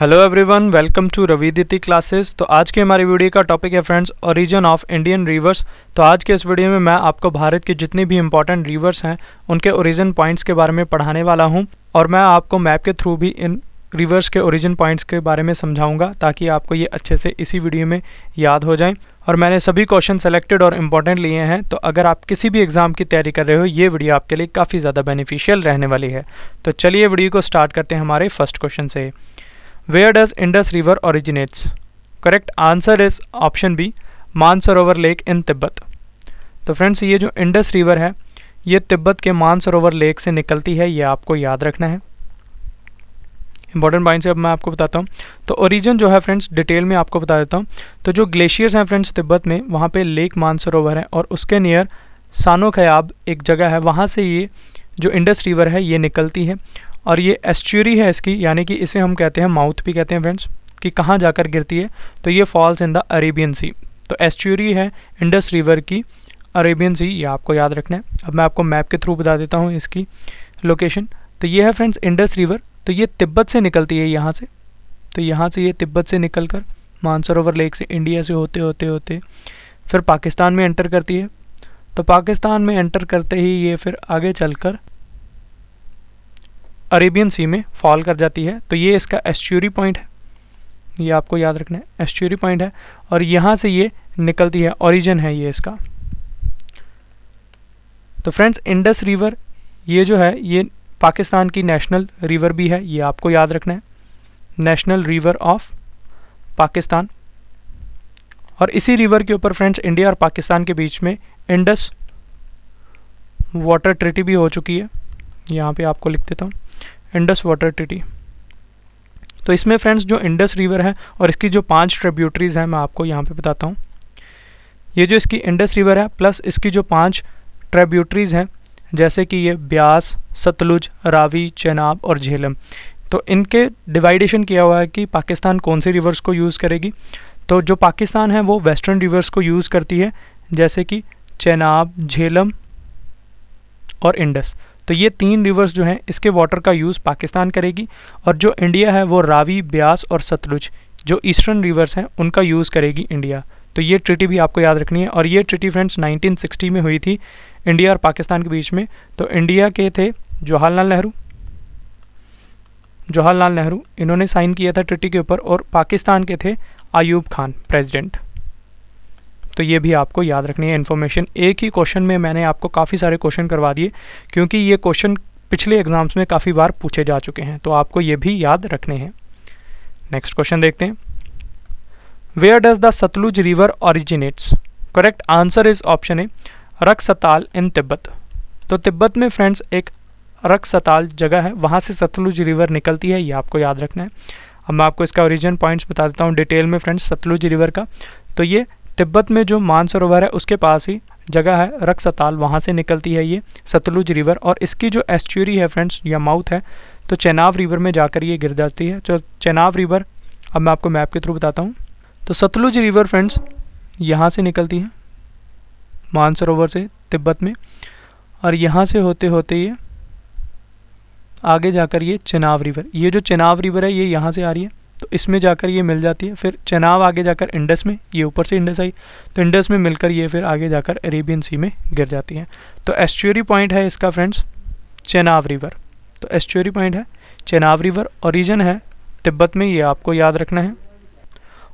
Hello everyone welcome to रविदिति classes तो आज के हमारी वीडियो का टॉपिक है friends origin of Indian rivers तो आज के इस वीडियो में मैं आपको भारत की जितनी भी इंपॉर्टेंट रिवर्स हैं उनके ओरिजिन पॉइंट्स के बारे में पढ़ाने वाला हूं और मैं आपको मैप के थ्रू भी इन रिवर्स के ओरिजिन पॉइंट्स के बारे में समझाऊंगा ताकि आपको ये अच्छे से इसी वीडियो में याद हो जाए और मैंने सभी क्वेश्चन सेलेक्टेड और इम्पॉर्टेंट लिए हैं तो अगर आप किसी भी एग्ज़ाम की तैयारी कर रहे हो ये वीडियो आपके लिए काफ़ी ज़्यादा बेनिफिशियल रहने वाली है तो चलिए वीडियो को स्टार्ट करते हैं हमारे फर्स्ट क्वेश्चन से Where does Indus River originates? Correct answer is option B Mansarovar lake in Tibet तो फ्रेंड्स ये जो इंडस रिवर है ये तिब्बत के मानसरोवर लेक से निकलती है ये आपको याद रखना है इंपॉर्टेंट पॉइंट से अब मैं आपको बताता हूँ तो ओरिजिन जो है फ्रेंड्स डिटेल में आपको बता देता हूँ तो जो ग्लेशियर्स हैं फ्रेंड्स तिब्बत में वहाँ पे लेक मानसरोवर है और उसके नियर सानो खयाब एक जगह है वहाँ से ये जो इंडस रिवर है ये निकलती है और ये एस्चुरी है इसकी यानी कि इसे हम कहते हैं माउथ भी कहते हैं फ्रेंड्स कि कहाँ जाकर गिरती है तो ये falls in the Arabian sea तो एस्चुरी है इंडस रिवर की अरेबियन सी ये आपको याद रखना है अब मैं आपको मैप के थ्रू बता देता हूँ इसकी लोकेशन तो ये है फ्रेंड्स इंडस रिवर तो ये तिब्बत से निकलती है यहाँ से तो यहाँ से ये तिब्बत से निकल कर मानसरोवर लेक से इंडिया से होते होते होते फिर पाकिस्तान में एंटर करती है तो पाकिस्तान में एंटर करते ही ये फिर आगे चलकर अरेबियन सी में फॉल कर जाती है तो ये इसका एस्चूरी पॉइंट है ये आपको याद रखना है एस्च्यूरी पॉइंट है और यहाँ से ये निकलती है ओरिजिन है ये इसका तो फ्रेंड्स इंडस रिवर ये जो है ये पाकिस्तान की नेशनल रिवर भी है ये आपको याद रखना है नेशनल रिवर ऑफ पाकिस्तान और इसी रिवर के ऊपर फ्रेंड्स इंडिया और पाकिस्तान के बीच में इंडस वाटर ट्रिटी भी हो चुकी है यहाँ पे आपको लिख देता हूँ इंडस वाटर टिटी तो इसमें फ्रेंड्स जो इंडस रिवर है और इसकी जो पांच ट्रिब्यूटरीज़ हैं मैं आपको यहाँ पे बताता हूँ ये जो इसकी इंडस रिवर है प्लस इसकी जो पांच ट्रिब्यूटरीज़ हैं जैसे कि ये ब्यास सतलुज रावी चेनाब और झेलम तो इनके डिवाइडेशन किया हुआ है कि पाकिस्तान कौन से रिवर्स को यूज़ करेगी तो जो पाकिस्तान है वो वेस्टर्न रिवर्स को यूज़ करती है जैसे कि चेनाब झेलम और इंडस तो ये तीन रिवर्स जो हैं इसके वाटर का यूज़ पाकिस्तान करेगी और जो इंडिया है वो रावी ब्यास और सतलुज जो ईस्टर्न रिवर्स हैं उनका यूज़ करेगी इंडिया तो ये ट्रिटी भी आपको याद रखनी है और ये ट्रिटी फ्रेंड्स 1960 में हुई थी इंडिया और पाकिस्तान के बीच में तो इंडिया के थे जवाहरलाल नेहरू जवाहरलाल नेहरू इन्होंने साइन किया था ट्रिटी के ऊपर और पाकिस्तान के थे आयूब खान प्रेसिडेंट तो ये भी आपको याद रखनी है इन्फॉर्मेशन एक ही क्वेश्चन में मैंने आपको काफ़ी सारे क्वेश्चन करवा दिए क्योंकि ये क्वेश्चन पिछले एग्ज़ाम्स में काफ़ी बार पूछे जा चुके हैं तो आपको ये भी याद रखने हैं नेक्स्ट क्वेश्चन देखते हैं where does the Sutlej river originates correct answer is option A Rakshastal इन तिब्बत तो तिब्बत में फ्रेंड्स एक रक सताल जगह है वहाँ से सतलुज रिवर निकलती है ये आपको याद रखना है अब मैं आपको इसका ओरिजिन पॉइंट्स बता देता हूँ डिटेल में फ्रेंड्स सतलुज रिवर का तो ये तिब्बत में जो मानसरोवर है उसके पास ही जगह है रक्सताल वहाँ से निकलती है ये सतलुज रिवर और इसकी जो एस्चुरी है फ्रेंड्स या माउथ है तो चेनाव रिवर में जाकर ये गिर जाती है तो चेनाव रिवर अब मैं आपको मैप के थ्रू बताता हूँ तो सतलुज रिवर फ्रेंड्स यहाँ से निकलती है मानसरोवर से तिब्बत में और यहाँ से होते होते ये आगे जाकर ये चेनाव रिवर ये जो चेनाव रिवर है ये यहाँ से आ रही है तो इसमें जाकर ये मिल जाती है फिर चनाब आगे जाकर इंडस में ये ऊपर से इंडस आई तो इंडस में मिलकर ये फिर आगे जाकर अरेबियन सी में गिर जाती है तो एस्चुरी पॉइंट है इसका फ्रेंड्स चेनाब रिवर तो एस्चुरी पॉइंट है चेनाब रिवर और रीजन है तिब्बत में ये आपको याद रखना है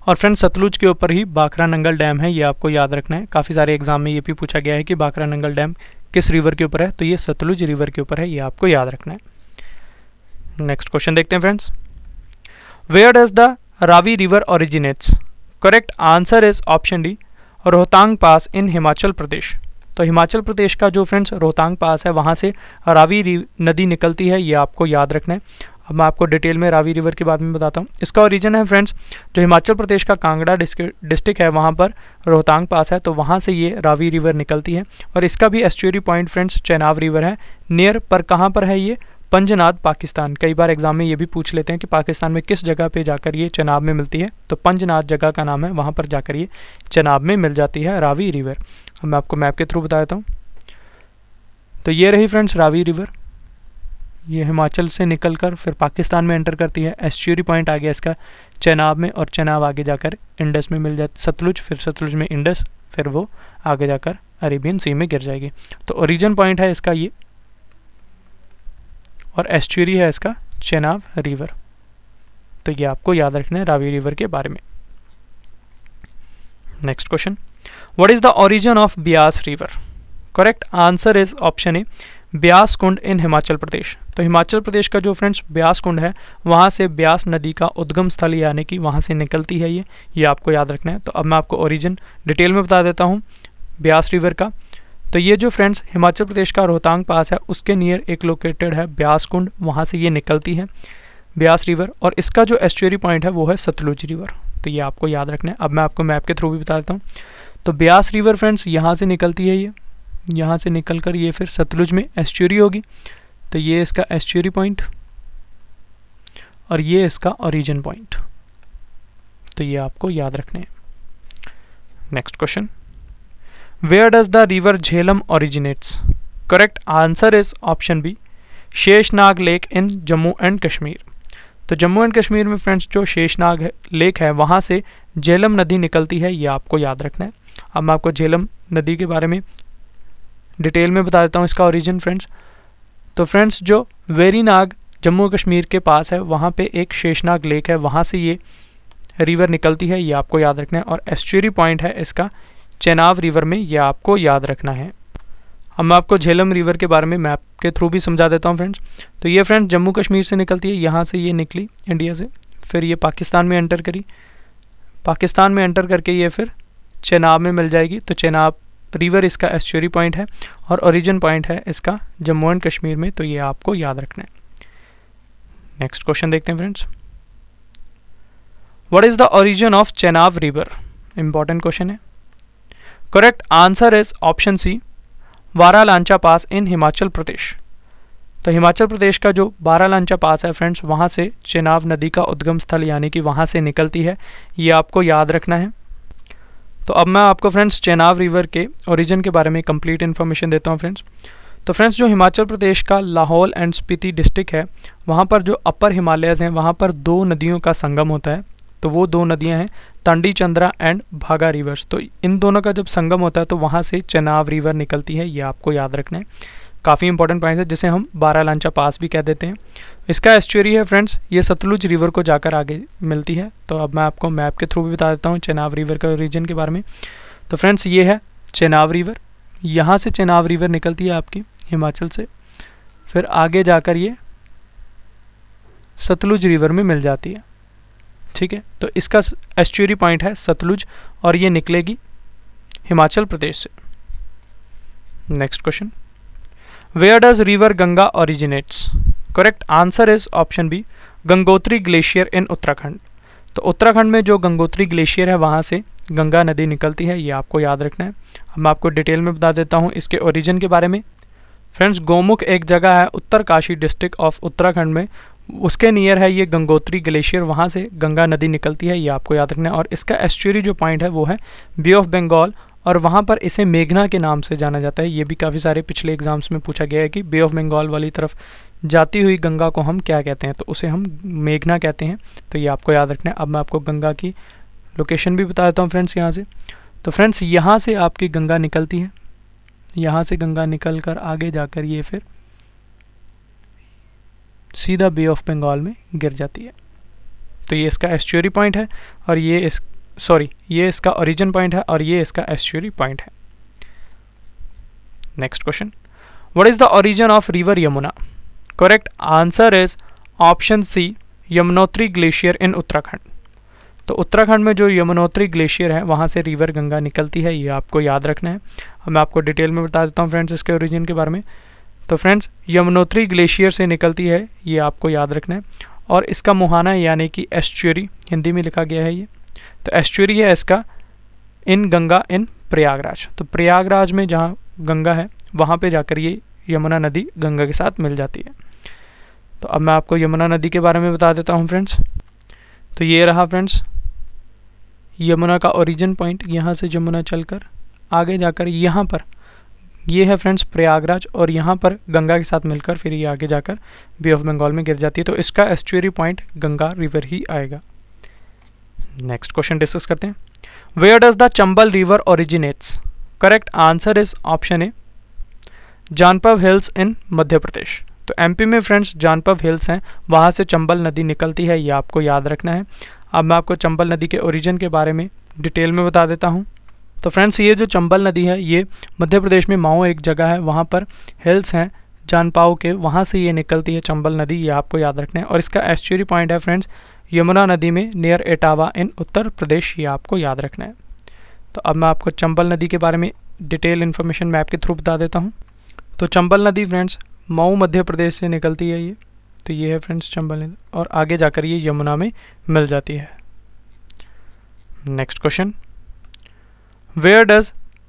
और फ्रेंड्स सतलुज के ऊपर ही बाखरा नंगल डैम है ये आपको याद रखना है काफ़ी सारे एग्जाम में ये भी पूछा गया है कि बाखरा नंगल डैम किस रिवर के ऊपर है तो ये सतलुज रिवर के ऊपर है ये आपको याद रखना है नेक्स्ट क्वेश्चन देखते हैं friends Where does the Ravi River originates? Correct answer is option D. Rohtang pass in Himachal Pradesh तो हिमाचल प्रदेश का जो फ्रेंड्स रोहतांग पास है वहाँ से रावी नदी निकलती है ये आपको याद रखना है अब मैं आपको डिटेल में रावी रिवर के बारे में बताता हूँ इसका ओरिजिन है फ्रेंड्स जो हिमाचल प्रदेश का कांगड़ा डिस्ट्रिक्ट है वहाँ पर रोहतांग पास है तो वहाँ से ये रावी रिवर निकलती है और इसका भी estuary point friends Chenab river है नियर पर कहाँ पर है ये पंजनाद पाकिस्तान कई बार एग्जाम में ये भी पूछ लेते हैं कि पाकिस्तान में किस जगह पे जाकर ये चनाब में मिलती है तो पंजनाद जगह का नाम है वहाँ पर जाकर ये चनाब में मिल जाती है रावी रिवर मैं आपको मैप के थ्रू बता देता हूँ तो ये रही फ्रेंड्स रावी रिवर ये हिमाचल से निकल कर फिर पाकिस्तान में एंटर करती है एस्चूरी पॉइंट आ गया इसका चनाब में और चनाब आगे जाकर इंडस में मिल जाती सतलुज फिर सतलुज में इंडस फिर वो आगे जाकर अरेबियन सी में गिर जाएगी तो ओरिजिन पॉइंट है इसका ये और एस्चुरी है इसका चेनाब रिवर तो ये आपको याद रखना है रावी रिवर के बारे में next question what is the origin of Beas river correct answer is option A Beas Kund in Himachal Pradesh तो हिमाचल प्रदेश का जो फ्रेंड्स ब्यास कुंड है वहाँ से ब्यास नदी का उद्गम स्थल यानी कि वहाँ से निकलती है ये ये आपको याद रखना है तो अब मैं आपको ओरिजिन डिटेल में बता देता हूँ ब्यास रिवर का तो ये जो फ्रेंड्स हिमाचल प्रदेश का रोहतांग पास है उसके नियर एक लोकेटेड है ब्यास कुंड वहाँ से ये निकलती है ब्यास रिवर और इसका जो एस्चुरी पॉइंट है वो है सतलुज रिवर तो ये आपको याद रखना है अब मैं आपको मैप के थ्रू भी बता देता हूँ तो ब्यास रिवर फ्रेंड्स यहाँ से निकलती है ये यहाँ से निकल कर ये फिर सतलुज में एस्चुरी होगी तो ये इसका एस्चुरी पॉइंट और ये इसका ओरिजिन पॉइंट तो ये आपको याद रखने हैं next question where does the river jhelum originates correct answer is option b Sheshnag lake in Jammu and Kashmir तो जम्मू एंड कश्मीर में फ्रेंड्स जो शेषनाग लेक है वहाँ से झेलम नदी निकलती है ये आपको याद रखना है अब मैं आपको झेलम नदी के बारे में डिटेल में बता देता हूँ इसका ओरिजिन फ्रेंड्स तो फ्रेंड्स जो वेरीनाग जम्मू कश्मीर के पास है वहाँ पे एक शेषनाग लेक है वहाँ से ये रिवर निकलती है ये आपको याद रखना है और एस्चुरी पॉइंट है इसका चेनाब रिवर में यह आपको याद रखना है अब मैं आपको झेलम रिवर के बारे में मैप के थ्रू भी समझा देता हूँ फ्रेंड्स तो ये फ्रेंड्स जम्मू कश्मीर से निकलती है यहाँ से ये निकली इंडिया से फिर ये पाकिस्तान में एंटर करी पाकिस्तान में एंटर करके ये फिर चेनाब में मिल जाएगी तो चेनाब रिवर इसका एस्चुरी पॉइंट है और ओरिजिन पॉइंट है इसका जम्मू एंड कश्मीर में तो ये आपको याद रखना है नेक्स्ट क्वेश्चन देखते हैं friends what is the origin of Chenab river important question है correct answer is option C Bara Lacha pass in Himachal Pradesh तो हिमाचल प्रदेश का जो बारा लांचा पास है फ्रेंड्स वहाँ से चेनाव नदी का उद्गम स्थल यानी कि वहाँ से निकलती है ये आपको याद रखना है तो अब मैं आपको फ्रेंड्स चेनाब रिवर के ओरिजिन के बारे में कंप्लीट इन्फॉर्मेशन देता हूँ फ्रेंड्स तो फ्रेंड्स जो हिमाचल प्रदेश का लाहौल एंड स्पीति डिस्ट्रिक्ट है वहाँ पर जो अपर हिमालयज हैं वहाँ पर दो नदियों का संगम होता है तो वो दो नदियाँ हैं तांडी चंद्रा एंड भागा रिवर्स तो इन दोनों का जब संगम होता है तो वहाँ से चनाव रिवर निकलती है ये आपको याद रखना है काफ़ी इंपॉर्टेंट पॉइंट है जिसे हम बारा लांचा पास भी कह देते हैं इसका एस्चुरी है फ्रेंड्स ये सतलुज रिवर को जाकर आगे मिलती है तो अब मैं आपको मैप के थ्रू भी बता देता हूँ चेनाव रिवर का रीजन के बारे में तो फ्रेंड्स ये है चेनाव रिवर यहाँ से चेनाब रिवर निकलती है आपकी हिमाचल से फिर आगे जाकर ये सतलुज रिवर में मिल जाती है ठीक है तो इसका एस्चुरी पॉइंट है सतलुज और ये निकलेगी हिमाचल प्रदेश से next question where does river Ganga originates correct answer is option B Gangotri glacier in Uttarakhand तो उत्तराखंड में जो गंगोत्री ग्लेशियर है वहाँ से गंगा नदी निकलती है ये आपको याद रखना है अब मैं आपको डिटेल में बता देता हूँ इसके ओरिजिन के बारे में फ्रेंड्स गोमुख एक जगह है उत्तरकाशी डिस्ट्रिक्ट ऑफ उत्तराखंड में उसके नियर है ये गंगोत्री ग्लेशियर वहाँ से गंगा नदी निकलती है ये आपको याद रखना है और इसका एस्चुरी जो पॉइंट है वो है बे ऑफ बंगाल और वहाँ पर इसे मेघना के नाम से जाना जाता है ये भी काफ़ी सारे पिछले एग्जाम्स में पूछा गया है कि बे ऑफ बंगाल वाली तरफ जाती हुई गंगा को हम क्या कहते हैं तो उसे हम मेघना कहते हैं तो ये आपको याद रखना है अब मैं आपको गंगा की लोकेशन भी बता देता हूँ फ्रेंड्स यहाँ से तो फ्रेंड्स यहाँ से आपकी गंगा निकलती है यहाँ से गंगा निकल कर आगे जाकर ये फिर सीधा बे ऑफ बंगाल में गिर जाती है तो ये इसका एस्चुरी पॉइंट है और ये इस सॉरी ये इसका ओरिजिन पॉइंट है और ये इसका एस्चुरी पॉइंट है next question what is the origin of river Yamuna correct answer is option C Yamunotri glacier in Uttarakhand तो उत्तराखंड में जो यमुनोत्री ग्लेशियर है वहाँ से रिवर गंगा निकलती है ये आपको याद रखना है और मैं आपको डिटेल में बता देता हूँ फ्रेंड्स इसके ओरिजिन के बारे में तो फ्रेंड्स यमुनोत्री ग्लेशियर से निकलती है ये आपको याद रखना है और इसका मुहाना यानी कि एस्चुरी हिंदी में लिखा गया है ये तो एस्चुरी है इसका इन गंगा इन प्रयागराज तो प्रयागराज में जहाँ गंगा है वहाँ पे जाकर ये यमुना नदी गंगा के साथ मिल जाती है तो अब मैं आपको यमुना नदी के बारे में बता देता हूँ फ्रेंड्स तो ये रहा फ्रेंड्स यमुना का ओरिजिन पॉइंट यहाँ से यमुना चलकर आगे जाकर यहाँ पर ये है फ्रेंड्स प्रयागराज और यहाँ पर गंगा के साथ मिलकर फिर ये आगे जाकर बे ऑफ बंगाल में गिर जाती है तो इसका एस्चुरी पॉइंट गंगा रिवर ही आएगा नेक्स्ट क्वेश्चन डिस्कस करते हैं where does the Chambal river originates correct answer is option A Janapav hills in Madhya Pradesh तो एमपी में फ्रेंड्स जानपव हिल्स हैं वहाँ से चंबल नदी निकलती है ये आपको याद रखना है अब मैं आपको चंबल नदी के ओरिजिन के बारे में डिटेल में बता देता हूँ तो फ्रेंड्स ये जो चंबल नदी है ये मध्य प्रदेश में माओ एक जगह है वहाँ पर हिल्स हैं जानपाओ के वहाँ से ये निकलती है चंबल नदी ये आपको याद रखना है और इसका एस्चुरी पॉइंट है फ्रेंड्स यमुना नदी में नियर एटावा इन उत्तर प्रदेश ये आपको याद रखना है तो अब मैं आपको चंबल नदी के बारे में डिटेल इन्फॉर्मेशन मैप के थ्रू बता देता हूँ तो चंबल नदी फ्रेंड्स मऊ मध्य प्रदेश से निकलती है ये तो ये है फ्रेंड्स चंबल नदी और आगे जाकर ये यमुना में मिल जाती है next question where does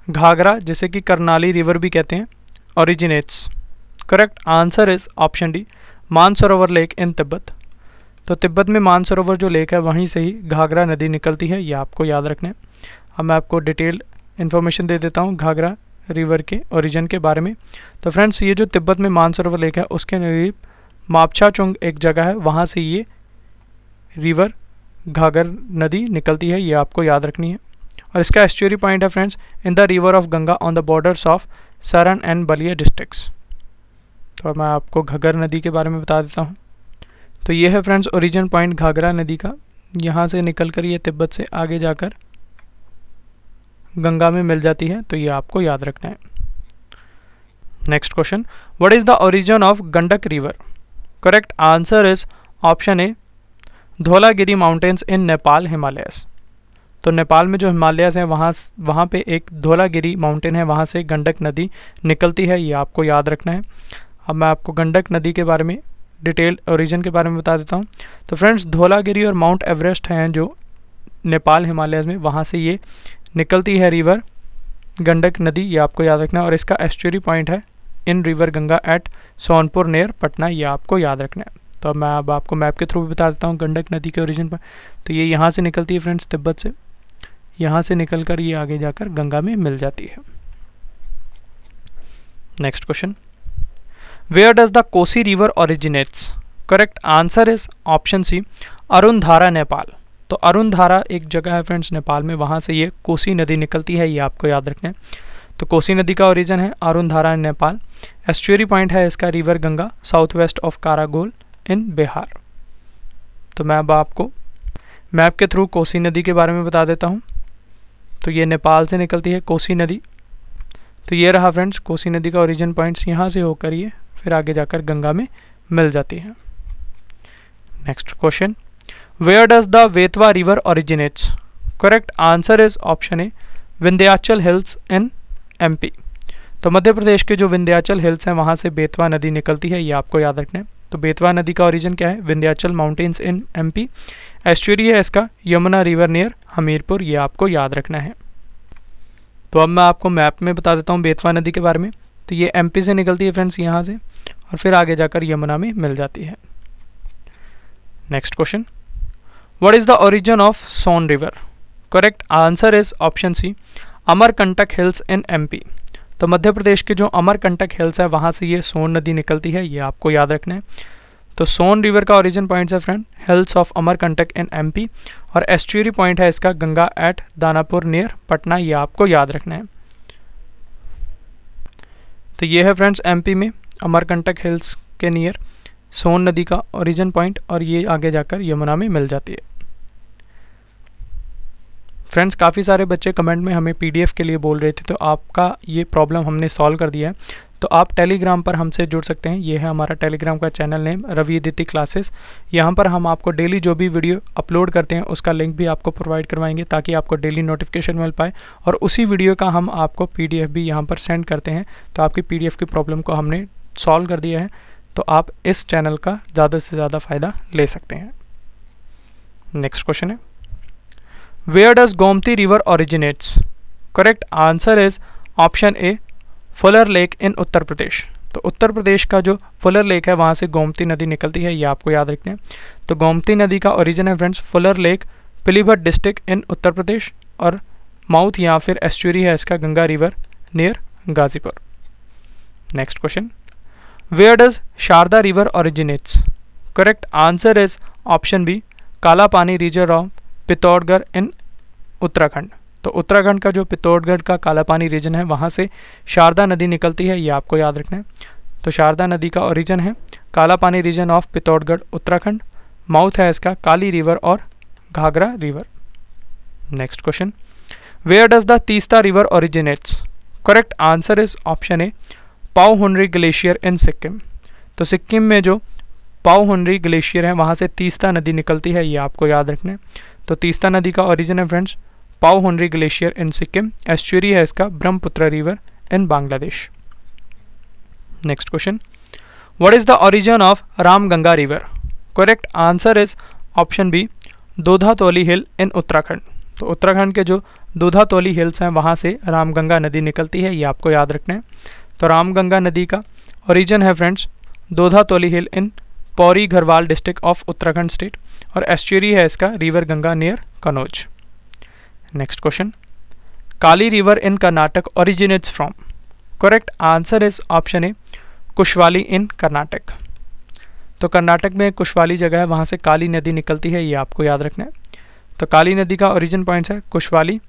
Ghaghara जिसे कि करनाली रिवर भी कहते हैं originates correct answer is option D Mansarovar lake in Tibet तो तिब्बत में मानसरोवर जो लेक है वहीं से ही घाघरा नदी निकलती है ये आपको याद रखना है अब मैं आपको डिटेल इन्फॉर्मेशन दे देता हूँ घाघरा रिवर के ओरिजिन के बारे में तो फ्रेंड्स ये जो तिब्बत में मानसरोवर लेक है उसके करीब मापछा चुंग एक जगह है वहाँ से ये रिवर घाघर नदी निकलती है ये आपको याद रखनी है और इसका एस्चुरी पॉइंट है friends in the river of Ganga on the borders of Saran and Ballia district तो मैं आपको घाघर नदी के बारे में बता देता हूँ तो ये है फ्रेंड्स ओरिजिन पॉइंट घाघरा नदी का यहाँ से निकल कर ये तिब्बत से आगे जाकर गंगा में मिल जाती है तो ये आपको याद रखना है next question what is the origin of Gandak river correct answer is option A Dhaulagiri mountains in Nepal Himalayas तो नेपाल में जो हिमालयस हैं वहाँ वहाँ पे एक धोलागिरी माउंटेन है वहाँ से गंडक नदी निकलती है ये आपको याद रखना है अब मैं आपको गंडक नदी के बारे में डिटेल ओरिजिन के बारे में बता देता हूँ तो फ्रेंड्स धोलागिरी और माउंट एवरेस्ट हैं जो नेपाल हिमालय में वहाँ से ये निकलती है रिवर गंडक नदी ये आपको याद रखना है और इसका एस्चुरी पॉइंट है in river Ganga at Sonpur near Patna ये आपको याद रखना है तो मैं अब आपको मैप के थ्रू भी बता देता हूँ गंडक नदी के ओरिजिन पर तो ये यहाँ से निकलती है फ्रेंड्स तिब्बत से यहाँ से निकल कर ये आगे जाकर गंगा में मिल जाती है next question where does the Kosi river originates correct answer is option C Arun Dhara Nepal तो अरुण धारा एक जगह है फ्रेंड्स नेपाल में वहाँ से ये कोसी नदी निकलती है ये आपको याद रखना है तो कोसी नदी का ओरिजिन है अरुण धारा नेपाल एस्चुरी पॉइंट है इसका river Ganga south west of Karagola in Bihar तो मैं अब आपको मैप के थ्रू कोसी नदी के बारे में बता देता हूँ तो ये नेपाल से निकलती है कोसी नदी तो ये रहा फ्रेंड्स कोसी नदी का ओरिजिन पॉइंट्स यहाँ से होकर ये फिर आगे जाकर गंगा में मिल जाती है next question where does the Betwa river originates correct answer is option A Vindhyachal hills in MP तो मध्य प्रदेश के जो विंध्याचल हिल्स हैं वहाँ से बेतवा नदी निकलती है ये आपको याद रखना है तो बेतवा नदी का ओरिजिन क्या है Vindhyachal mountains in MP estuary है इसका यमुना रिवर नियर हमीरपुर ये आपको याद रखना है तो अब मैं आपको मैप में बता देता हूँ बेतवा नदी के बारे में तो ये एमपी से निकलती है फ्रेंड्स यहाँ से और फिर आगे जाकर यमुना में मिल जाती है next question what is the origin of Son river correct answer is option C Amarkantak hills in MP तो मध्य प्रदेश के जो अमरकंटक हिल्स है वहाँ से ये सोन नदी निकलती है ये आपको याद रखना है तो सोन रिवर का ओरिजिन पॉइंट है friend hills of Amarkantak in M और एस्ट्यूरी पॉइंट है इसका गंगा एट दानापुर नियर पटना ये आपको याद रखना है तो ये है फ्रेंड्स एमपी में अमरकंटक हिल्स के नियर सोन नदी का ओरिजिन पॉइंट और ये आगे जाकर यमुना में मिल जाती है फ्रेंड्स काफ़ी सारे बच्चे कमेंट में हमें पीडीएफ के लिए बोल रहे थे तो आपका ये प्रॉब्लम हमने सॉल्व कर दिया है तो आप टेलीग्राम पर हमसे जुड़ सकते हैं ये है हमारा टेलीग्राम का channel name Ravi Diti classes यहाँ पर हम आपको डेली जो भी वीडियो अपलोड करते हैं उसका लिंक भी आपको प्रोवाइड करवाएंगे ताकि आपको डेली नोटिफिकेशन मिल पाए और उसी वीडियो का हम आपको पी भी यहाँ पर सेंड करते हैं तो आपकी पी की प्रॉब्लम को हमने सॉल्व कर दिया है तो आप इस चैनल का ज़्यादा से ज़्यादा फ़ायदा ले सकते हैं नेक्स्ट क्वेश्चन है Where does Gomti River originates? Correct answer is option A Fulhar lake in Uttar Pradesh तो उत्तर प्रदेश का जो फुलर लेक है वहाँ से गोमती नदी निकलती है ये आपको याद रखना है तो गोमती नदी का ओरिजिन है friends Fulhar lake Pilibhit district in Uttar Pradesh और माउथ या फिर एस्चुरी है इसका Ganga river near Ghazipur next question where does Sharda river originates correct answer is option B Kala पानी region of Pithoragarh in Uttarakhand तो उत्तराखंड का जो पित्तौड़गढ़ का कालापानी रीजन है वहाँ से शारदा नदी निकलती है ये आपको याद रखना है तो शारदा नदी का ओरिजन है Kalapani region of Pithoragarh Uttarakhand mouth है इसका काली रिवर और Ghaghara river next question where does the Teesta river originates correct answer is option A Pao glacier in Sikkim तो सिक्किम में जो पाओ हुनरी ग्लेशियर है वहाँ से तीस्ता नदी निकलती है ये आपको याद रखना है तो तीस्ता नदी का ओरिजिन है friends Pauhunri glacier in Sikkim estuary है इसका Brahmaputra river in Bangladesh next question the origin of Ram Ganga river correct answer is option B Dudha Dudhatoli hill in Uttarakhand तो उत्तराखंड के जो दोधातोली हिल्स हैं वहाँ से रामगंगा नदी निकलती है ये आपको याद रखना है तो रामगंगा नदी का ओरिजिन है friends Dudhatoli hill in Pauri Garhwal district of Uttarakhand state और एस्चुरी है इसका river Ganga near Kannauj next question Kali river in Karnataka originates from correct answer is option A Kushawali in Karnataka तो कर्नाटक में कुशवाली जगह है वहाँ से काली नदी निकलती है ये आपको याद रखना है तो काली नदी का ओरिजिन पॉइंट्स है कुशवाली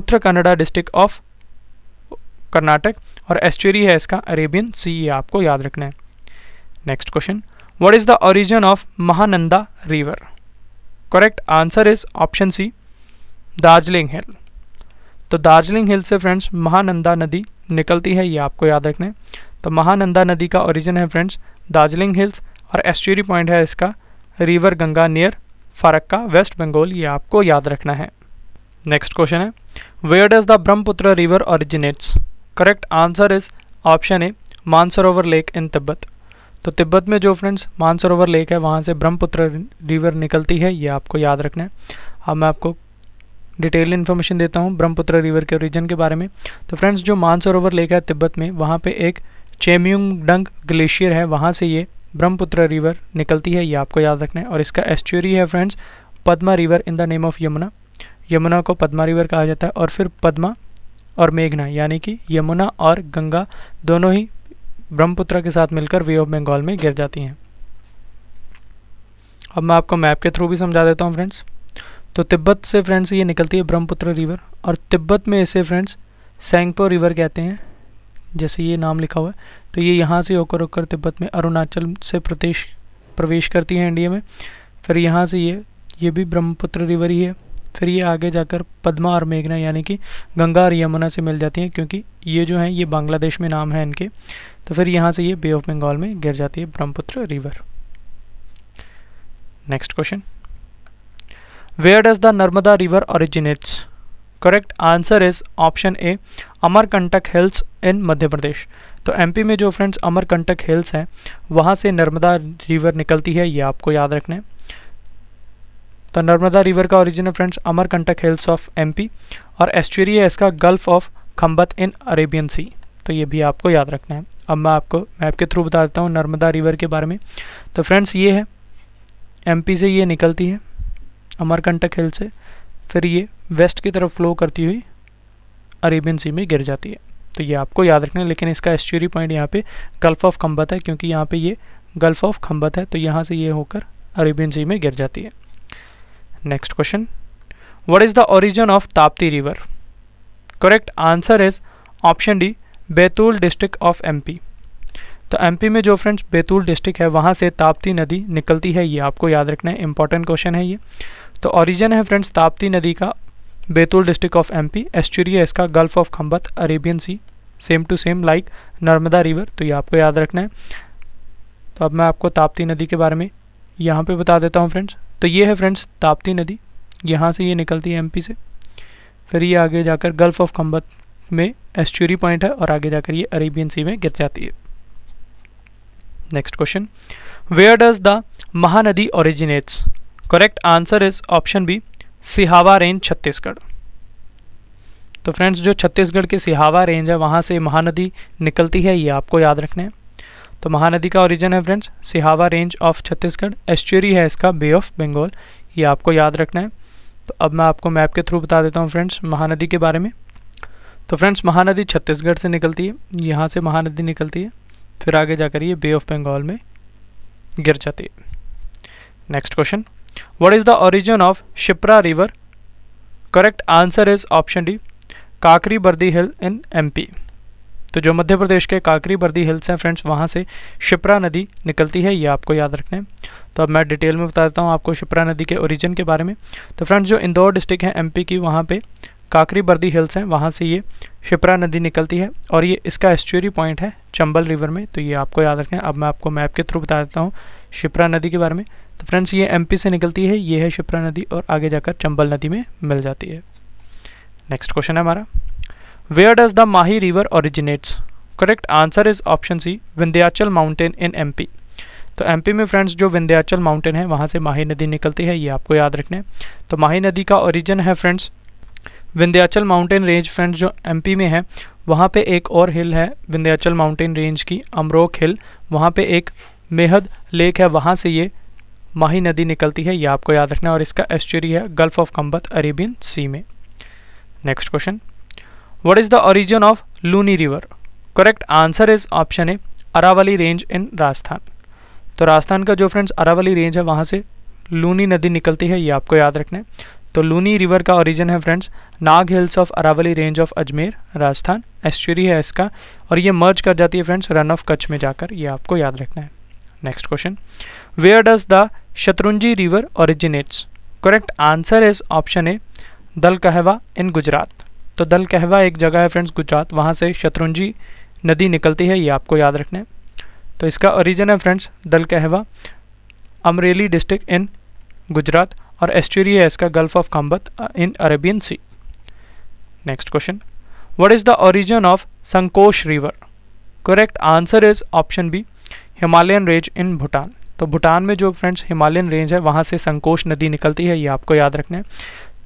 उत्तर कन्नडा डिस्ट्रिक्ट ऑफ कर्नाटक और एस्चुरी है इसका अरेबियन सी ये आपको याद रखना है next question What is the origin of Mahananda River? Correct answer is option C, Darjeeling hill तो दार्जिलिंग हिल से फ्रेंड्स महानंदा नदी निकलती है ये आपको याद रखना है तो महानंदा नदी का ओरिजिन है फ्रेंड्स दार्जिलिंग हिल्स और एस्चुरी पॉइंट है इसका river Ganga near Farakka West Bengal ये आपको याद रखना है नेक्स्ट क्वेश्चन है where does the Brahmaputra river originates correct answer is option A Mansarovar lake in Tibet तो तिब्बत में जो फ्रेंड्स मानसरोवर लेक है वहाँ से ब्रह्मपुत्र रिवर निकलती है ये आपको याद रखना है अब मैं आपको डिटेल इन्फॉर्मेशन देता हूँ ब्रह्मपुत्र रिवर के ओरिजिन के बारे में तो फ्रेंड्स जो मानसरोवर लेक है तिब्बत में वहाँ पर एक चेम्यूंगडंग ग्लेशियर है वहाँ से ये ब्रह्मपुत्र रिवर निकलती है ये आपको याद रखना है और इसका एस्चुरी है friends Padma river in the name of Yamuna Yamuna को पद्मा रिवर कहा जाता है और फिर पद्मा और मेघना यानी कि यमुना और गंगा दोनों ही ब्रह्मपुत्र के साथ मिलकर वे ऑफ बंगाल में गिर जाती हैं अब मैं आपको मैप के थ्रू भी समझा देता हूँ फ्रेंड्स तो तिब्बत से फ्रेंड्स ये निकलती है ब्रह्मपुत्र रिवर और तिब्बत में इसे फ्रेंड्स सेंगपो रिवर कहते हैं जैसे ये नाम लिखा हुआ है तो ये यहाँ से होकर होकर तिब्बत में अरुणाचल से प्रदेश प्रवेश करती है इंडिया में फिर यहाँ से ये ये भी ब्रह्मपुत्र रिवर ही है फिर ये आगे जाकर पद्मा और मेघना यानी कि गंगा और यमुना से मिल जाती हैं क्योंकि ये जो हैं ये बांग्लादेश में नाम है इनके तो फिर यहाँ से ये बे ऑफ बंगाल में गिर जाती है Brahmaputra river next question where does the Narmada river originates correct answer is option A Amarkantak hills in Madhya Pradesh तो एमपी में जो फ्रेंड्स अमरकंटक हिल्स हैं वहाँ से नर्मदा रिवर निकलती है ये आपको याद रखना है तो नर्मदा रिवर का ओरिजिन है friends Amarkantak hills of P और एस्चुरी है इसका gulf of Khambhat in Arabian sea तो ये भी आपको याद रखना है अब मैं आपको मैप के थ्रू बता देता हूँ नर्मदा रिवर के बारे में तो फ्रेंड्स ये है पी से ये निकलती है अमरकंटक हिल से फिर ये वेस्ट की तरफ फ्लो करती हुई अरेबियन सी में गिर जाती है तो ये आपको याद रखना है लेकिन इसका एस्चुरी पॉइंट यहाँ पे गल्फ ऑफ खम्बत है क्योंकि यहाँ पे ये गल्फ ऑफ खम्बत है तो यहाँ से ये होकर अरेबियन सी में गिर जाती है next question what is the origin of Tapti river correct answer is option D Betul district of MP तो एमपी में जो फ्रेंड्स बैतूल डिस्ट्रिक्ट है वहाँ से ताप्ती नदी निकलती है ये आपको याद रखना है इंपॉर्टेंट क्वेश्चन है ये तो ओरिजिन है फ्रेंड्स ताप्ती नदी का Betul district of M estuary है इसका gulf of Khambhat Arabian sea same to same like Narmada river तो ये आपको याद रखना है तो अब मैं आपको ताप्ती नदी के बारे में यहाँ पे बता देता हूँ फ्रेंड्स तो ये है फ्रेंड्स ताप्ती नदी यहाँ से ये निकलती है एमपी से फिर ये आगे जाकर गल्फ ऑफ खम्बत में एस्चुरी पॉइंट है और आगे जाकर ये अरेबियन सी में गिर जाती है next question where does the Mahanadi originates correct answer is option B Sihawa range Chhattisgarh तो फ्रेंड्स जो छत्तीसगढ़ के सिहावा रेंज है वहाँ से महानदी निकलती है ये आपको याद रखना है तो महानदी का ओरिजिन है friends Sihawa range of Chhattisgarh estuary है इसका बे ऑफ बंगाल ये आपको याद रखना है तो अब मैं आपको मैप के थ्रू बता देता हूँ फ्रेंड्स महानदी के बारे में तो फ्रेंड्स महानदी छत्तीसगढ़ से निकलती है यहाँ से महानदी निकलती है फिर आगे जाकर ये बे ऑफ बंगाल में गिर जाती है next question what is the origin of Shipra river correct answer is option D Kakri Bardi hill in MP तो जो मध्य प्रदेश के काकरी बर्दी हिल्स हैं फ्रेंड्स वहाँ से शिप्रा नदी निकलती है ये आपको याद रखना है तो अब मैं डिटेल में बता देता हूँ आपको शिप्रा नदी के ओरिजिन के बारे में तो फ्रेंड्स जो इंदौर डिस्ट्रिक्ट है एमपी की वहाँ पे काकरी बर्दी हिल्स हैं वहाँ से ये शिप्रा नदी निकलती है और ये इसका एस्चुरी पॉइंट है चंबल रिवर में तो ये आपको याद रखें अब मैं आपको मैप के थ्रू बता देता हूँ शिप्रा नदी के बारे में तो फ्रेंड्स ये एम से निकलती है ये है शिप्रा नदी और आगे जाकर चंबल नदी में मिल जाती है नेक्स्ट क्वेश्चन है हमारा Where does the Mahi River originates? Correct answer is option C Vindhyachal mountain in P तो एमपी में फ्रेंड्स जो विंध्याचल माउंटेन है वहाँ से माही नदी निकलती है ये आपको याद रखना है तो माही नदी का ओरिजिन है friends Vindhyachal mountain range friends जो एमपी में है वहाँ पे एक और हिल है विंध्याचल माउंटेन रेंज की अमरोक हिल वहाँ पे एक मेहद लेक है वहाँ से ये माही नदी निकलती है ये आपको याद रखना है और इसका एस्चुरी है गल्फ ऑफ कम्बत अरेबियन सी में next question What is the origin of Luni River? Correct answer is option A Aravalli range in Rajasthan तो राजस्थान का जो फ्रेंड्स अरावली रेंज है वहाँ से लूनी नदी निकलती है ये आपको याद रखना है तो लूनी रिवर का ओरिजिन है friends Nag hills of Aravalli range of Ajmer Rajasthan estuary है इसका और ये मर्ज कर जाती है फ्रेंड्स रन ऑफ कच्छ में जाकर ये आपको याद रखना है next question where does the Shatrunji river originates correct answer is option A Dalkahwa इन गुजरात तो दल कहवा एक जगह है फ्रेंड्स गुजरात वहाँ से शत्रुंजी नदी निकलती है ये आपको याद रखना है तो इसका ओरिजिन है फ्रेंड्स दल कहवा अमरेली डिस्ट्रिक्ट इन गुजरात और एस्चुरी है इसका gulf of Khambhat in Arabian C next question what is the origin of Sankosh river correct answer is option B Himalayan range in Bhutan तो भूटान में जो फ्रेंड्स हिमालयन रेंज है वहाँ से संकोश नदी निकलती है ये आपको याद रखना है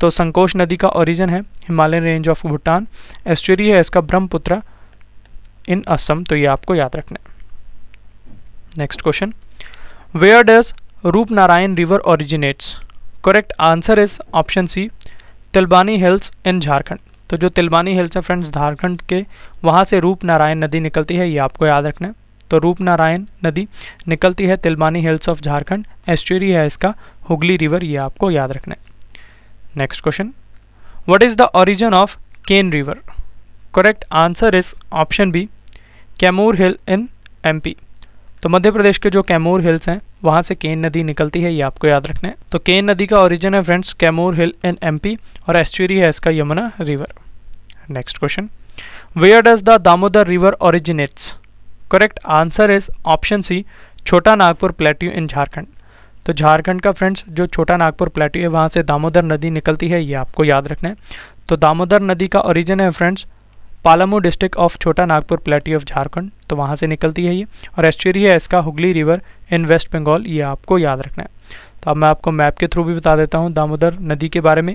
तो संकोच नदी का ओरिजिन है Himalayan range of Bhutan estuary है इसका ब्रह्मपुत्र इन असम तो ये आपको याद रखना है next question where does Rup Narayan river originates correct answer is option C Tilbani hills in Jharkhand तो जो तिलबानी हिल्स है फ्रेंड्स झारखंड के वहाँ से रूप नारायण नदी निकलती है ये आपको याद रखना है तो रूप नारायण नदी निकलती है Tilbani hills of Jharkhand estuary है इसका हुगली रिवर ये आपको याद रखना है next question what is the origin of Ken river correct answer is option B Kaimur hill in P तो मध्य प्रदेश के जो कैमूर हिल्स हैं वहाँ से केन नदी निकलती है ये आपको याद रखना है तो केन नदी का ओरिजिन है friends Kaimur hill in P और एस्चुरी है इसका Yamuna river next question where does the Damodar river originates correct answer is option C Chota Nagpur plateau इन झारखंड तो झारखंड का फ्रेंड्स जो छोटा नागपुर प्लेटी है वहाँ से दामोदर नदी निकलती है ये आपको याद रखना है तो दामोदर नदी का ओरिजिन है फ्रेंड्स पालामू डिस्ट्रिक्ट ऑफ छोटा नागपुर प्लेटी ऑफ झारखंड तो वहाँ से निकलती है ये और एस्चुरी है इसका Hooghly river in West Bengal ये आपको याद रखना है तो अब मैं आपको मैप के थ्रू भी बता देता हूँ दामोदर नदी के बारे में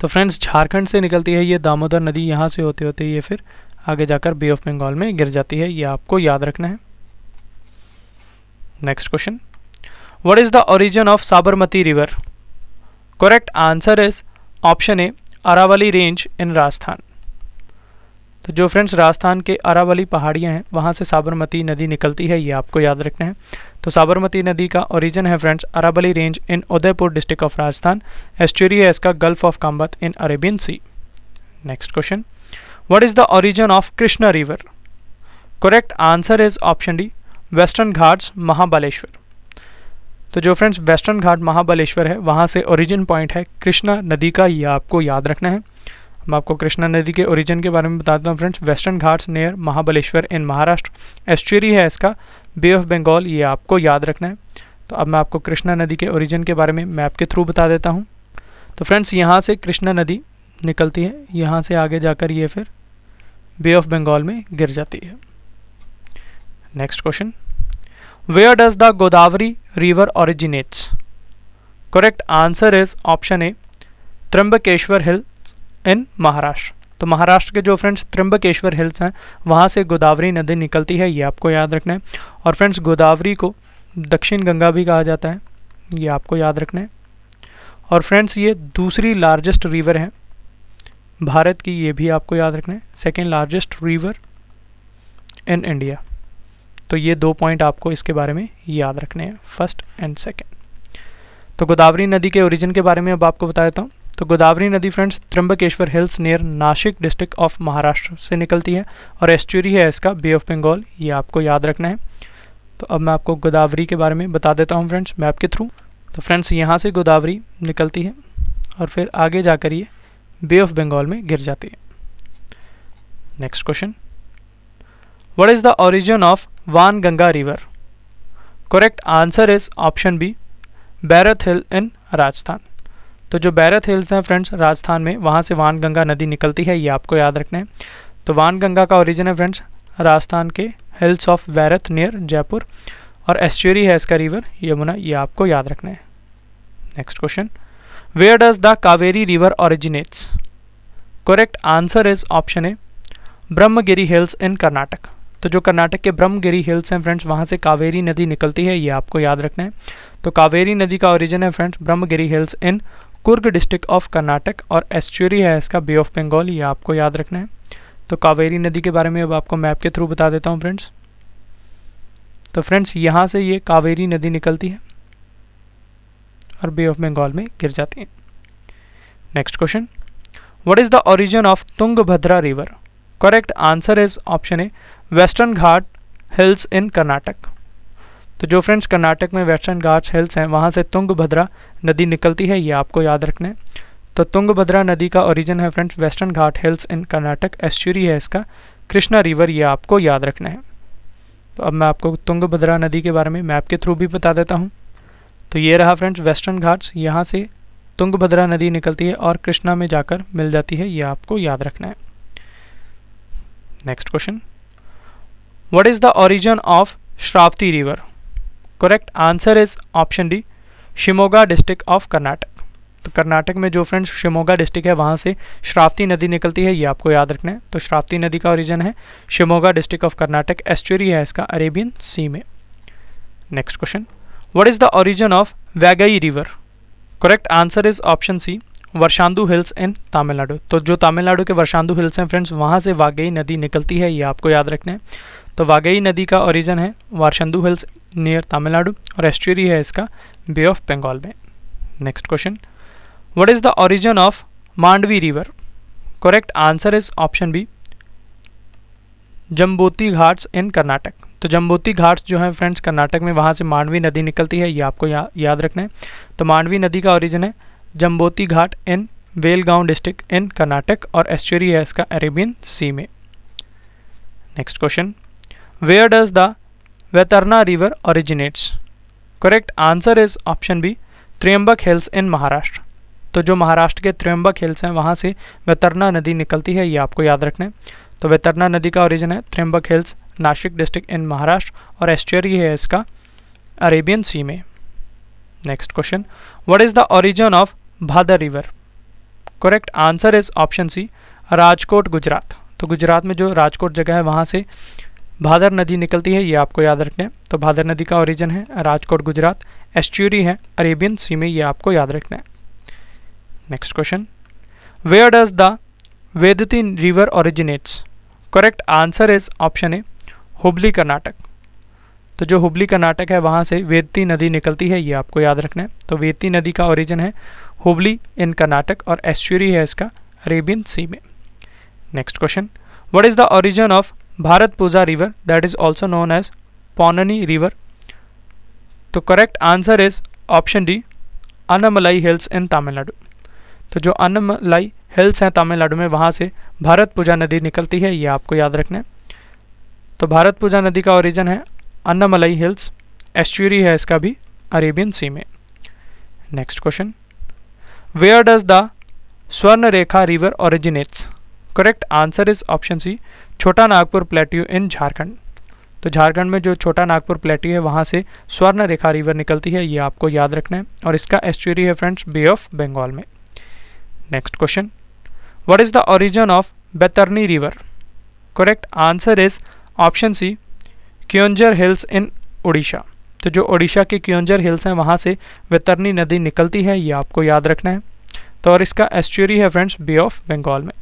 तो फ्रेंड्स झारखंड से निकलती है ये दामोदर नदी यहाँ से होते होते ये फिर आगे जाकर बे ऑफ बंगाल में गिर जाती है ये आपको याद रखना है next question What is the origin of Sabarmati River? Correct answer is option A Aravalli range in Rajasthan तो जो फ्रेंड्स राजस्थान के अरावली पहाड़ियाँ हैं वहाँ से साबरमती नदी निकलती है ये आपको याद रखना है तो साबरमती नदी का ओरिजिन है friends Aravalli range in Udaipur district of Rajasthan estuary है इसका gulf of Khambhat in Arabian C next question what is the origin of Krishna river correct answer is option D Western Ghats Mahabaleshwar तो जो फ्रेंड्स वेस्टर्न घाट महाबलेश्वर है वहाँ से ओरिजिन पॉइंट है कृष्णा नदी का ये आपको याद रखना है मैं आपको कृष्णा नदी के ओरिजिन के बारे में बताता हूँ friends Western Ghats near Mahabaleshwar in Maharashtra estuary है इसका बे ऑफ बंगाल ये आपको याद रखना है तो अब मैं आपको कृष्णा नदी के ओरिजिन के बारे में मैप के थ्रू बता देता हूँ तो फ्रेंड्स यहाँ से कृष्णा नदी निकलती है यहाँ से आगे जाकर ये फिर बे ऑफ बंगाल में गिर जाती है next question Where does the Godavari river originates? Correct answer is option A Trimbakeshwar hills in Maharashtra तो महाराष्ट्र के जो फ्रेंड्स त्र्यंबकेश्वर हिल्स हैं वहाँ से गोदावरी नदी निकलती है ये आपको याद रखना है और फ्रेंड्स गोदावरी को दक्षिण गंगा भी कहा जाता है ये आपको याद रखना है और फ्रेंड्स ये दूसरी लार्जेस्ट रिवर है भारत की ये भी आपको याद रखना है second largest river in India तो ये दो पॉइंट आपको इसके बारे में याद रखने हैं फर्स्ट एंड सेकेंड तो गोदावरी नदी के ओरिजिन के बारे में अब आपको बता देता हूँ तो गोदावरी नदी friends Trimbakeshwar hills near Nashik district of Maharashtra से निकलती है और एस्टूरी है इसका बे ऑफ बंगाल ये आपको याद रखना है तो अब मैं आपको गोदावरी के बारे में बता देता हूँ फ्रेंड्स मैप के थ्रू तो फ्रेंड्स यहाँ से गोदावरी निकलती है और फिर आगे जाकर ये बे ऑफ बंगाल में गिर जाती है next question What is the origin of Van Ganga River? Correct answer is option B. Bairath hill in Rajasthan तो जो बैरत हिल्स हैं फ्रेंड्स राजस्थान में वहाँ से वान गंगा नदी निकलती है ये आपको याद रखना है तो वान गंगा का ओरिजिन है फ्रेंड्स राजस्थान के hills of Bairath near Jaipur और एस्ट्यूरी है इसका रिवर यमुना ये आपको याद रखना है next question where does the Kaveri river originates correct answer is option A Brahmagiri hills in Karnataka तो जो कर्नाटक के ब्रह्मगिरी हिल्स हैं फ्रेंड्स वहाँ से कावेरी नदी निकलती है ये आपको याद रखना है तो कावेरी नदी का ओरिजिन है friends Brahmagiri hills in Coorg district of Karnataka और एस्चुरी है इसका बे ऑफ बंगाल ये आपको याद रखना है तो कावेरी नदी के बारे में अब आपको मैप के थ्रू बता देता हूँ फ्रेंड्स तो फ्रेंड्स यहाँ से ये कावेरी नदी निकलती है और बे ऑफ बंगाल में गिर जाती है next question what is the origin of Tungabhadra river correct answer is option A Western Ghat hills in Karnataka तो जो फ्रेंड्स कर्नाटक में वेस्टर्न घाट्स हिल्स हैं वहाँ से तुंग भद्रा नदी निकलती है ये आपको याद रखना है तो भद्रा नदी का ओरिजिन है friends Western Ghat hills in Karnataka estuary है इसका कृष्णा रिवर ये आपको याद रखना है तो अब मैं आपको तुंग भद्रा नदी के बारे में मैप के थ्रू भी बता देता हूँ तो ये रहा फ्रेंड्स वेस्टर्न घाट्स यहाँ से तुंग भद्रा नदी निकलती है और कृष्णा में जाकर मिल जाती है ये आपको याद रखना है next question What is the origin of Shravati river? Correct answer is option D Shimoga district of Karnataka तो कर्नाटक में जो फ्रेंड्स शिमोगा डिस्ट्रिक्ट है वहाँ से श्रावती नदी निकलती है ये आपको याद रखना है तो श्रावती नदी का ओरिजन है Shimoga district of Karnataka estuary है इसका अरेबियन सी में next question what is the origin of Vaigai river correct answer is option C Varshanadu hills in Tamil Nadu तो जो तमिलनाडु के वर्षांधु हिल्स हैं फ्रेंड्स वहाँ से वागई नदी निकलती है ये आपको याद रखना है तो वागई नदी का ओरिजन है वारशंदू हिल्स नियर तमिलनाडु और एस्ट्री है इसका बे ऑफ बंगाल में next question what is the origin of Mandovi river correct answer is option B Jamboti Ghats in Karnataka तो जम्बोती घाट्स जो है फ्रेंड्स कर्नाटक में वहाँ से मांडवी नदी निकलती है ये आपको या, याद रखना है तो मांडवी नदी का ओरिजिन है जम्बोती घाट इन वेलगांव डिस्ट्रिक्ट इन कर्नाटक और एस्चुरी है इसका अरेबियन सी में next question Where does the Vetarna river originates? Correct answer is option B Trimbak hills in Maharashtra तो जो महाराष्ट्र के त्रियम्बक हिल्स हैं वहाँ से वेतरना नदी निकलती है ये आपको याद रखना है तो वेतरना नदी का ओरिजिन है Trimbak hills Nashik district in Maharashtra और एस्टरी है इसका अरेबियन सी में next question what is the origin of Bhadar river correct answer is option C Rajkot Gujarat तो गुजरात में जो राजकोट जगह है वहाँ से भादर नदी निकलती है ये आपको याद रखना है तो भादर नदी का ओरिजिन है राजकोट गुजरात एस्ट्यूरी है अरेबियन सी में ये आपको याद रखना है next question where does the Vedavati river originates correct answer is option A Hubli Karnataka तो जो हुबली कर्नाटक है वहाँ से वेदती नदी निकलती है ये आपको याद रखना है तो वेदती नदी का ओरिजिन है हुबली इन कर्नाटक और एस्चुरी है इसका अरेबियन सी में next question what is the origin of Bharathapuzha river that is also known as Ponnani river तो correct answer is option D Anamalai hills in Tamil Nadu तो जो अनमलाई हिल्स हैं तमिलनाडु में वहाँ से भारत पूजा नदी निकलती है ये आपको याद रखना है तो भारत पूजा नदी का ओरिजिन है अनमलाई हिल्स एस्चुरी है इसका भी अरेबियन सी में next question where does the Subarnarekha river originates correct answer is option C Chota Nagpur plateau इन झारखंड तो झारखंड में जो छोटा नागपुर प्लेट्यू है वहाँ से स्वर्ण रेखा रिवर निकलती है ये आपको याद रखना है और इसका एस्चुरी है फ्रेंड्स बे ऑफ बंगाल में next question what is the origin of Baitarani river correct answer is option C Keonjhar hills in Orissa तो जो ओडिशा के क्योंजर हिल्स हैं वहाँ से बेतरनी नदी निकलती है ये आपको याद रखना है तो और इसका एस्चुरी है फ्रेंड्स बे ऑफ बंगाल में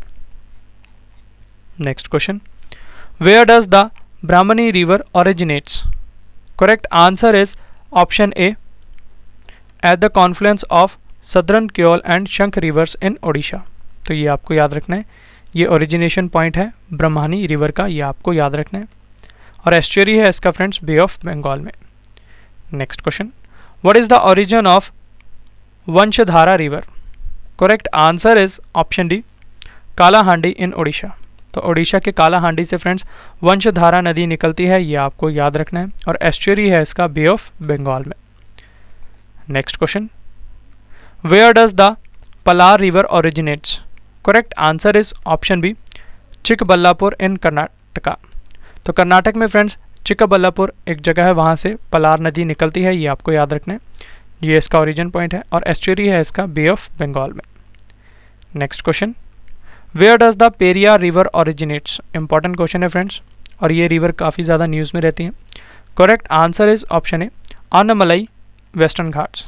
next question where does the Brahmani river originates correct answer is option A at the confluence of southern Koel and Sankh rivers in Odisha तो ये आपको याद रखना है ये ओरिजिनेशन पॉइंट है ब्रह्मानी रिवर का ये आपको याद रखना है और एस्चुरी है इसका फ्रेंड्स बे ऑफ बंगाल में next question what is the origin of Vamsadhara river correct answer is option D Kalahandi in Odisha तो ओडिशा के कालाहांडी से फ्रेंड्स वंशधारा नदी निकलती है ये आपको याद रखना है और एस्चुरी है इसका बे ऑफ बंगाल में next question where does the Palar river originates correct answer is option B Chikballapur in Karnataka तो कर्नाटक में फ्रेंड्स चिकबल्लापुर एक जगह है वहाँ से पलार नदी निकलती है ये आपको याद रखना है ये इसका ओरिजिन पॉइंट है और एस्चुरी है इसका बे ऑफ बंगाल में next question where does the Periyar river originates important question है फ्रेंड्स और ये रिवर काफ़ी ज़्यादा न्यूज़ में रहती हैं correct answer is option A Anamalai Western Ghats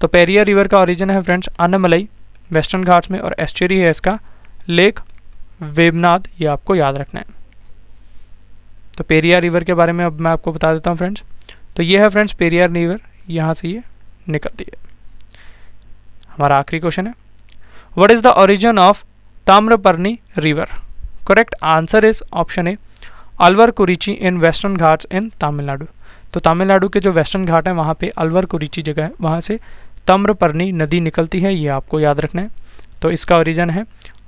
तो पेरिया रिवर का ऑरिजिन है फ्रेंड्स अनमलई वेस्टर्न घाट्स में और एस्चुरी है इसका लेक वेबनाथ ये आपको याद रखना है तो पेरिया रिवर के बारे में अब मैं आपको बता देता हूँ फ्रेंड्स तो ये है फ्रेंड्स पेरिया रिवर यहाँ से ये निकलती है हमारा आखिरी क्वेश्चन है what is the origin of Tamraparni river correct answer is option A Alwar Kurichi in Western Ghats in Tamil Nadu तो तमिलनाडु के जो वेस्टर्न घाट हैं वहाँ पे अलवर कुरीची जगह है वहाँ से तम्रपर्णी नदी निकलती है ये आपको याद रखना है तो इसका ओरिजिन है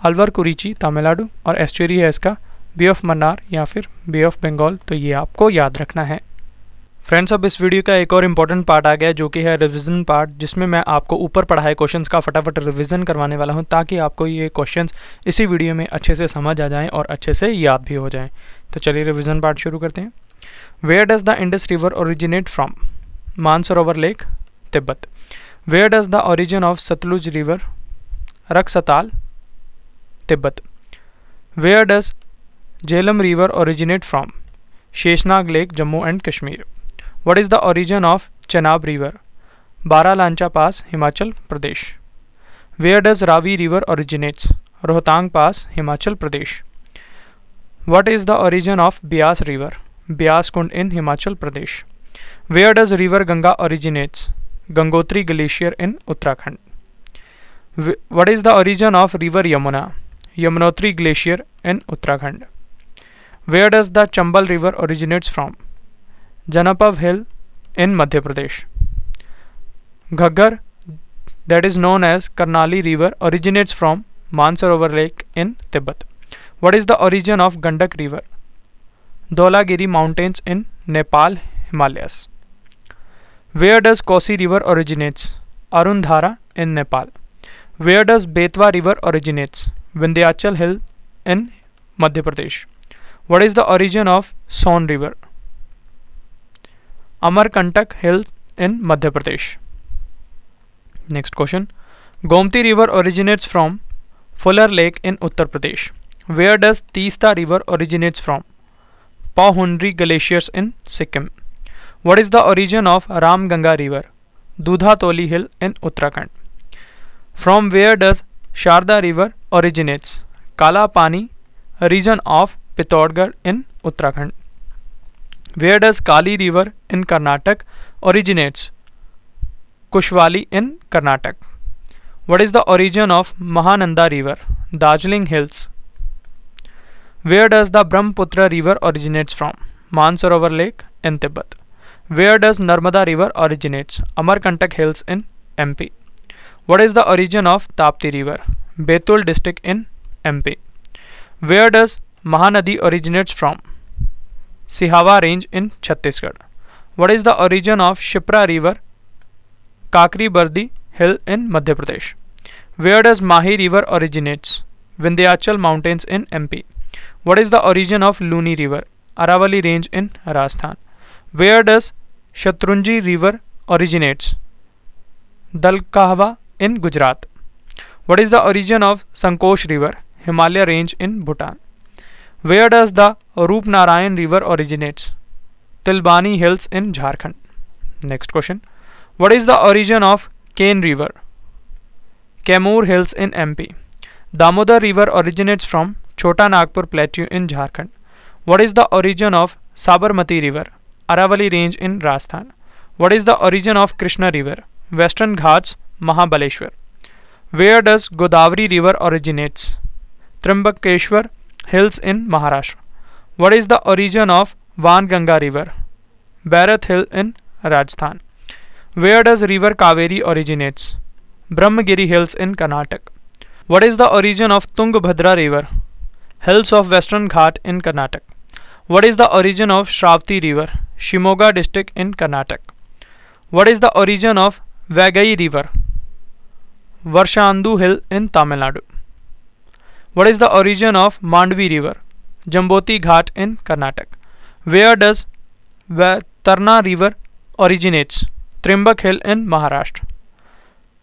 अलवर कुरीची तमिलनाडु और एस्चुरी है इसका बे ऑफ मन्नार या फिर बे ऑफ बंगाल तो ये आपको याद रखना है फ्रेंड्स अब इस वीडियो का एक और इम्पॉर्टेंट पार्ट आ गया जो कि है रिवीजन पार्ट जिसमें मैं आपको ऊपर पढ़ाए क्वेश्चंस का फटाफट रिवीजन करवाने वाला हूं ताकि आपको ये क्वेश्चंस इसी वीडियो में अच्छे से समझ आ जाएं और अच्छे से याद भी हो जाएं तो चलिए रिवीजन पार्ट शुरू करते हैं where does the Indus river originate from Mansarovar lake Tibet where does the origin of Sutlej river Rakshastal Tibet where does Jhelum river originate from Sheshnag lake Jammu and Kashmir what is the origin of Chenab river Lancha pass Himachal Pradesh where does Ravi river originates Rohtang pass Himachal Pradesh what is the origin of Beas river Beas Kund in Himachal Pradesh where does river Ganga originates Gangotri glacier in Uttarakhand what is the origin of river Yamuna Yamunotri glacier in Uttarakhand where does the Chambal river originates from Janapav hill in Madhya Pradesh Ghaggar that is known as Karnali river originates from Mansarovar lake in Tibet what is the origin of Gandak river Dhaulagiri mountains in Nepal Himalaya where does Kosi river originates Arundhara in Nepal where does Betwa river originates Vindhyachal hill in Madhya Pradesh what is the origin of Son river Amarkantak hills in Madhya Pradesh next question Gomti river originates from Fulhar lake in Uttar Pradesh where does Teesta river originates from Pahunri glaciers in Sikkim what is the origin of Ram Ganga river Toli hill in Uttarakhand from where does Sharda river originates काला पानी region of Pithoragarh in Uttarakhand where does Kali river in Karnataka originates Kushavali in Karnataka what is the origin of Mahananda river Darjeeling hills where does the Brahmaputra river originates from Mansarovar lake in Tibet where does Narmada river originates Amarkantak hills in M P what is the origin of Tapti river Betul district in M P where does Mahanadi originates from Sihawa range in Chhattisgarh what is the origin of Shipra river Kakri Bardi hill in Madhya Pradesh where does Mahi river originates Vindhyachal mountains in M P what is the origin of Luni river Aravalli range in Rajasthan where does Shetrunji river originates Dalkahwa in Gujarat what is the origin of Sankosh river Himalaya range in Bhutan Where does the Rupnarayan river originates? Tilbani Hills in Jharkhand. Next question. What is the origin of Kane River? Kamoor Hills in MP. Damodar River originates from Chota Nagpur Plateau in Jharkhand. What is the origin of Sabarmati River? Aravali Range in Rajasthan. What is the origin of Krishna River? Western Ghats, Mahabaleshwar. Where does Godavari River originates? Trimbakeshwar, hills in Maharashtra. What is the origin of Vanganga River? Bharat Hill in Rajasthan. Where does river Kaveri originates? Brahmagiri Hills in Karnataka. What is the origin of Tungabhadra River? Hills of Western Ghat in Karnataka. What is the origin of Shravati River? Shimoga district in Karnataka. What is the origin of Vagai River? Varshandu Hill in Tamil Nadu. What is the origin of Mandvi River? Jamboti Ghat in Karnataka. Where does Tarna River originates? Trimbak Hill in Maharashtra.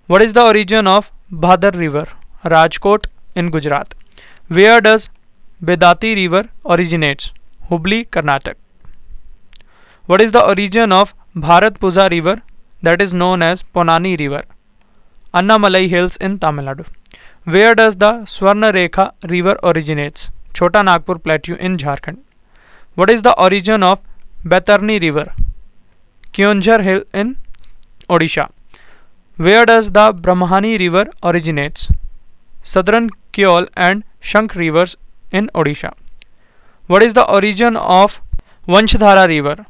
What is the origin of Bhadar River? Rajkot in Gujarat. Where does Bedati River originates? Hubli, Karnataka. What is the origin of Bharat River that is known as Ponani River? Annamalai Hills in Tamil Nadu. Where does the Swarnarekha river originates? Chota Nagpur Plateau in Jharkhand. What is the origin of Betarni river? Kyonjhar hill in Odisha. Where does the Brahmani river originates? Southern Kyol and Shank rivers in Odisha. What is the origin of Vanshadhara river?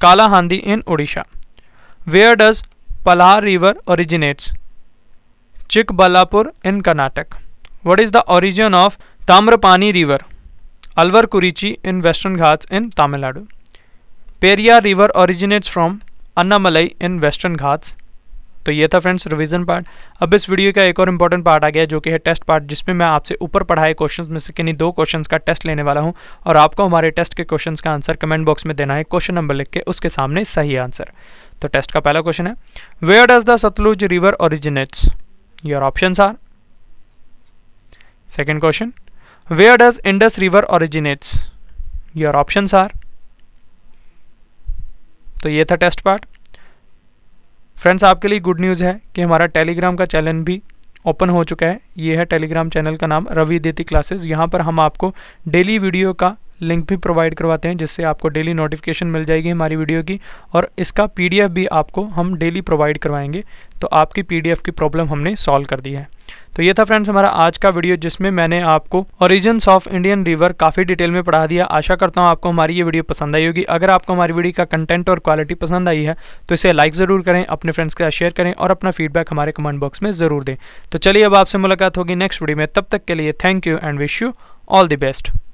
Kalahandi in Odisha. Where does Palar river originates? Chikbalapur in Karnataka what is the origin of Tamraparni river Alwar Kurichi in Western Ghats in Tamil Nadu Nadu. River River from from Annamalai in Western Ghats तो ये था friends revision part अब इस video का एक और important part आ गया जो कि है टेस्ट पार्ट जिसमें मैं आपसे ऊपर पढ़ाए क्वेश्चंस में से किन्हीं दो क्वेश्चंस का टेस्ट लेने वाला हूं और आपको हमारे टेस्ट के क्वेश्चंस का आंसर कमेंट बॉक्स में देना है क्वेश्चन नंबर लिख के उसके सामने सही आंसर तो टेस्ट का पहला क्वेश्चन है where does the Sutlej river originates Your options are Second question Where does Indus River originates? Your options are तो ये था टेस्ट पार्ट फ्रेंड्स आपके लिए गुड न्यूज़ है कि हमारा टेलीग्राम का चैनल भी ओपन हो चुका है ये है टेलीग्राम चैनल का नाम रवि देती क्लासेस यहाँ पर हम आपको डेली वीडियो का लिंक भी प्रोवाइड करवाते हैं जिससे आपको डेली नोटिफिकेशन मिल जाएगी हमारी वीडियो की और इसका पी भी आपको हम डेली प्रोवाइड करवाएंगे तो आपकी पी की प्रॉब्लम हमने सॉल्व कर दी है तो ये था फ्रेंड्स हमारा आज का वीडियो जिसमें मैंने आपको ओरिजिन्स ऑफ इंडियन रिवर काफ़ी डिटेल में पढ़ा दिया आशा करता हूँ आपको हमारी ये वीडियो पसंद आई होगी अगर आपको हमारी वीडियो का कंटेंट और क्वालिटी पसंद आई है तो इसे लाइक ज़रूर करें अपने फ्रेंड्स के साथ शेयर करें और अपना फीडबैक हमारे कमेंट बॉक्स में ज़रूर दें तो चलिए अब आपसे मुलाकात होगी नेक्स्ट वीडियो में तब तक के लिए thank you and wish you all the best